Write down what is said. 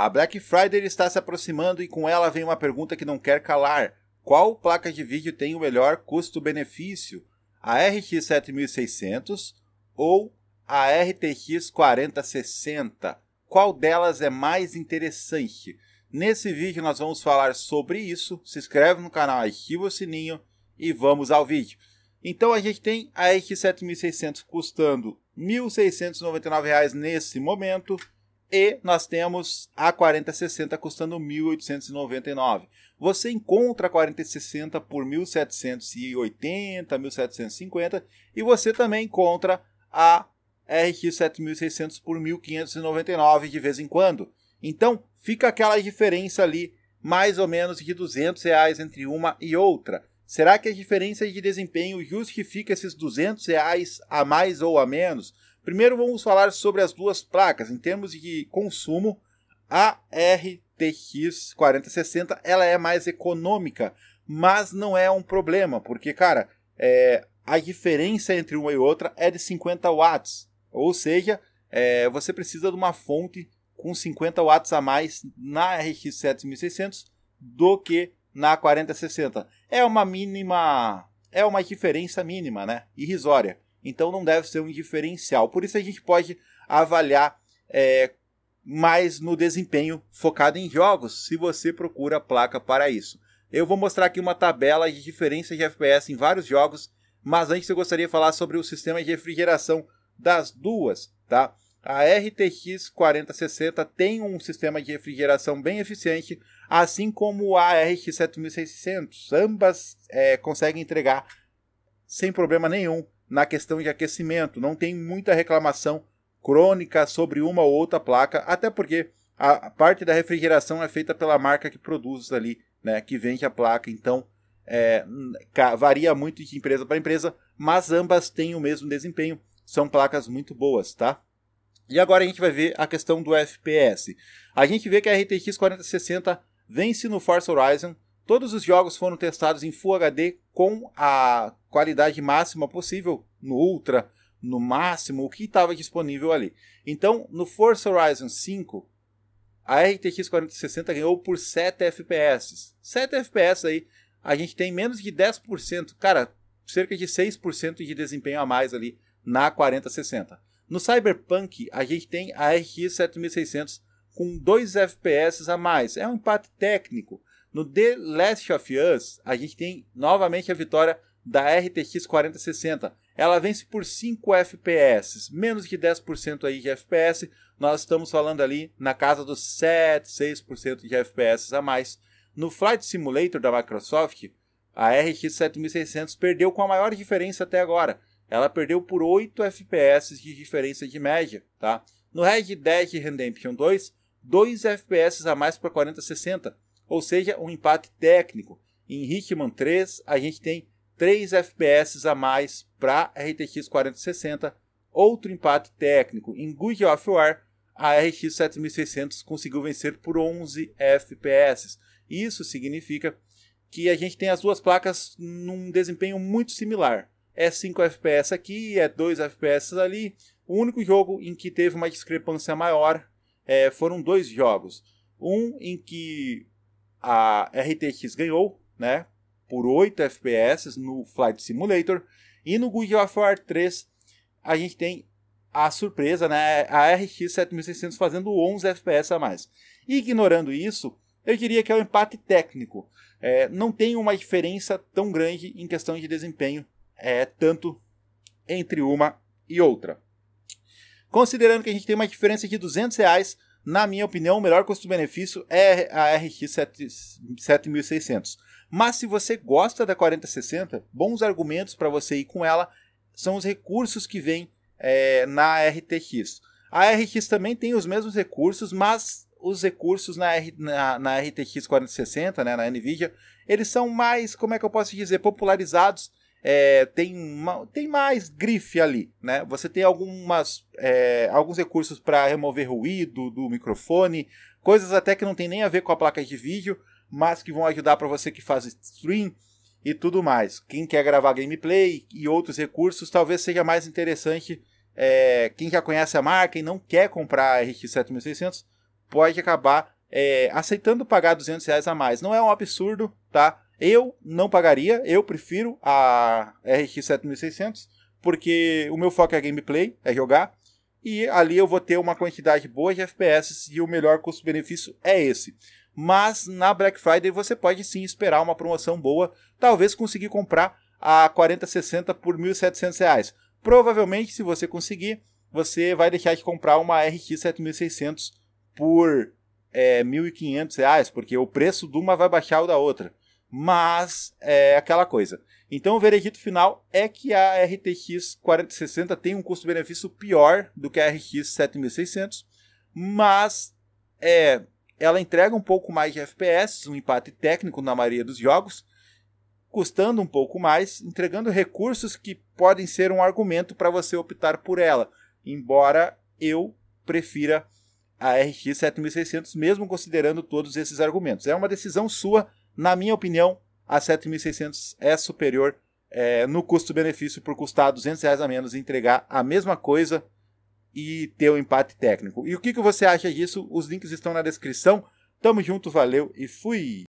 A Black Friday está se aproximando e com ela vem uma pergunta que não quer calar. Qual placa de vídeo tem o melhor custo-benefício? A RX 7600 ou a RTX 4060? Qual delas é mais interessante? Nesse vídeo nós vamos falar sobre isso. Se inscreve no canal, ativa o sininho e vamos ao vídeo. Então a gente tem a RX 7600 custando R$ 1.699 nesse momento e nós temos a 4060 custando 1.899. Você encontra a 4060 por 1.780, 1.750 e você também encontra a RX 7600 por 1.599 de vez em quando. Então fica aquela diferença ali, mais ou menos de 200 reais entre uma e outra. Será que a diferença de desempenho justifica esses 200 reais a mais ou a menos? Primeiro vamos falar sobre as duas placas. Em termos de consumo, a RTX 4060 ela é mais econômica, mas não é um problema, porque, cara, é, a diferença entre uma e outra é de 50 watts. Ou seja, é, você precisa de uma fonte com 50 watts a mais na RX 7600 do que na 4060. É uma mínima, é uma diferença mínima, né? Irrisória. Então não deve ser um diferencial. Por isso a gente pode avaliar é, mais no desempenho focado em jogos, se você procura placa para isso. Eu vou mostrar aqui uma tabela de diferença de FPS em vários jogos, mas antes eu gostaria de falar sobre o sistema de refrigeração das duas, tá? A RTX 4060 tem um sistema de refrigeração bem eficiente, assim como a RX 7600. Ambas é, conseguem entregar sem problema nenhum na questão de aquecimento. Não tem muita reclamação crônica sobre uma ou outra placa, até porque a parte da refrigeração é feita pela marca que produz ali, né, que vende a placa. Então, é, varia muito de empresa para empresa, mas ambas têm o mesmo desempenho. São placas muito boas, tá? E agora a gente vai ver a questão do FPS. A gente vê que a RTX 4060 vence no Forza Horizon Todos os jogos foram testados em Full HD com a qualidade máxima possível, no Ultra, no máximo, o que estava disponível ali. Então, no Forza Horizon 5, a RTX 4060 ganhou por 7 FPS. 7 FPS aí, a gente tem menos de 10%, cara, cerca de 6% de desempenho a mais ali na 4060. No Cyberpunk, a gente tem a RX 7600 com 2 FPS a mais. É um empate técnico, no The Last of Us, a gente tem novamente a vitória da RTX 4060. Ela vence por 5 FPS, menos de 10% aí de FPS. Nós estamos falando ali na casa dos 7, 6% de FPS a mais. No Flight Simulator da Microsoft, a RX 7600 perdeu com a maior diferença até agora. Ela perdeu por 8 FPS de diferença de média, tá? No Red Dead Redemption 2, 2 FPS a mais para 4060 ou seja, um empate técnico. Em Hitman 3, a gente tem 3 FPS a mais para a RTX 4060, outro empate técnico. Em Good of War, a RX 7600 conseguiu vencer por 11 FPS. Isso significa que a gente tem as duas placas num desempenho muito similar. É 5 FPS aqui, é 2 FPS ali. O único jogo em que teve uma discrepância maior é, foram dois jogos. Um em que a RTX ganhou, né, por 8 FPS no Flight Simulator e no Gears of War 3 a gente tem a surpresa, né, a RX 7600 fazendo 11 FPS a mais. Ignorando isso, eu diria que é um empate técnico. É, não tem uma diferença tão grande em questão de desempenho, é, tanto entre uma e outra. Considerando que a gente tem uma diferença de 200 reais na minha opinião, o melhor custo-benefício é a RX 7600. Mas se você gosta da 4060, bons argumentos para você ir com ela são os recursos que vem é, na RTX. A RX também tem os mesmos recursos, mas os recursos na, R, na, na RTX 4060, né, na NVIDIA, eles são mais, como é que eu posso dizer, popularizados é, tem, tem mais grife ali, né? Você tem algumas, é, alguns recursos para remover ruído do microfone, coisas até que não tem nem a ver com a placa de vídeo, mas que vão ajudar para você que faz stream e tudo mais. Quem quer gravar gameplay e outros recursos, talvez seja mais interessante. É, quem já conhece a marca e não quer comprar a RX 7600, pode acabar é, aceitando pagar 200 reais a mais. Não é um absurdo, tá? Eu não pagaria, eu prefiro a RX 7600, porque o meu foco é gameplay, é jogar, e ali eu vou ter uma quantidade boa de FPS e o melhor custo-benefício é esse. Mas na Black Friday você pode sim esperar uma promoção boa, talvez conseguir comprar a 4060 por R$ 1.700. Provavelmente, se você conseguir, você vai deixar de comprar uma RX 7600 por é, R$ 1.500, porque o preço de uma vai baixar o da outra mas é aquela coisa. Então o veredito final é que a RTX 4060 tem um custo-benefício pior do que a RX 7600, mas é, ela entrega um pouco mais de FPS, um empate técnico na maioria dos jogos, custando um pouco mais, entregando recursos que podem ser um argumento para você optar por ela, embora eu prefira a RX 7600 mesmo considerando todos esses argumentos. É uma decisão sua na minha opinião, a 7.600 é superior é, no custo-benefício por custar 200 reais a menos e entregar a mesma coisa e ter o um empate técnico. E o que, que você acha disso? Os links estão na descrição. Tamo junto, valeu e fui!